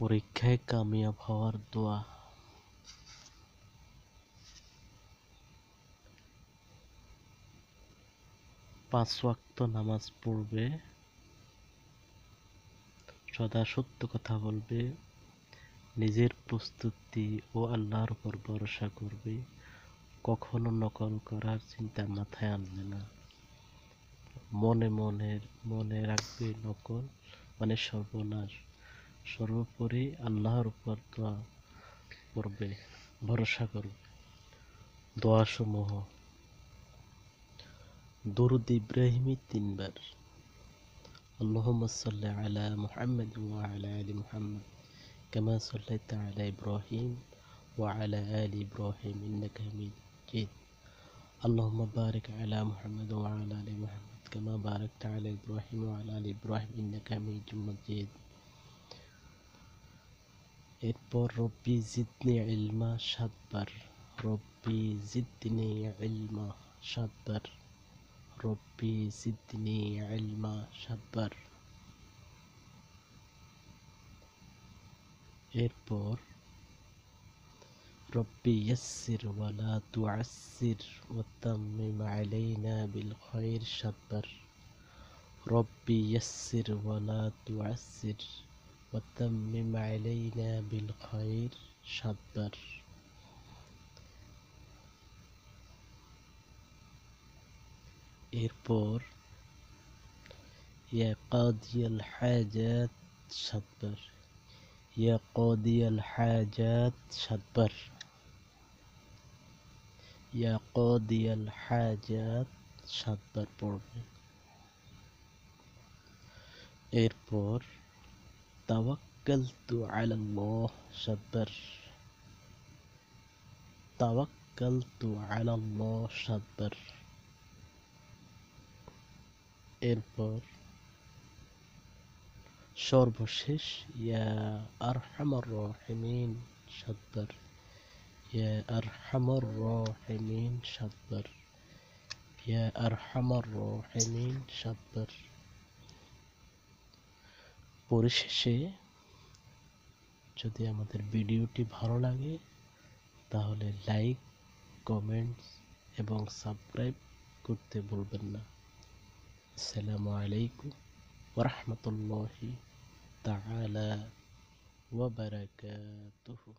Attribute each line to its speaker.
Speaker 1: পরীক্ষায় কামিয়াব হওয়ার দোয়া পাঁচ ওয়াক্ত নামাজ পড়বে সদা সত্য কথা বলবে নিজের প্রস্তুতি ও আল্লাহর উপর ভরসা করবে কখনো নকল করার চিন্তা মাথায় আনবে না মনে মনে মনে রাখবে নকল মানে সর্বনাশ সর্বোপরি আল্লাহর উপর দোয়া করবে ভরসা করুন দোয়াসমূহ দুরুদ ইব্রাহিমি তিনবার اللهم صل على محمد وعلى آل محمد كما صليت على إبراهيم وعلى آل إبراهيم إنك حميد مجيد اللهم بارك على محمد وعلى آل محمد كما باركت على إبراهيم وعلى آل إبراهيم إنك حميد مجيد اتبر ربي زدني علما شبر ربي زدني علما شبر ربي زدني علما شبر اتبر ربي يسر ولا تعسر وتمم علينا بالخير شبر ربي يسر ولا تعسر وتمم علينا بالخير شبر ايربور يا قاضي الحاجات شبر يا قاضي الحاجات شبر يا قاضي الحاجات شبر بور এরপর توكلت على الله شبر توكلت على الله شبر এরপর সর্বশেষ ইয়া আরহামার রাহিমিন সাব্বার ইয়া আরহামার রাহিমিন সাব্বার ইয়া আরহামার রাহিমিন সাব্বার পরিশেষে যদি আমাদের ভিডিওটি ভালো লাগে তাহলে লাইক কমেন্টস এবং সাবস্ক্রাইব করতে ভুলবেন না আসসালামু আলাইকুম ওরহমতুল্লাহি তাআলা ওয়া বারাকাতুহু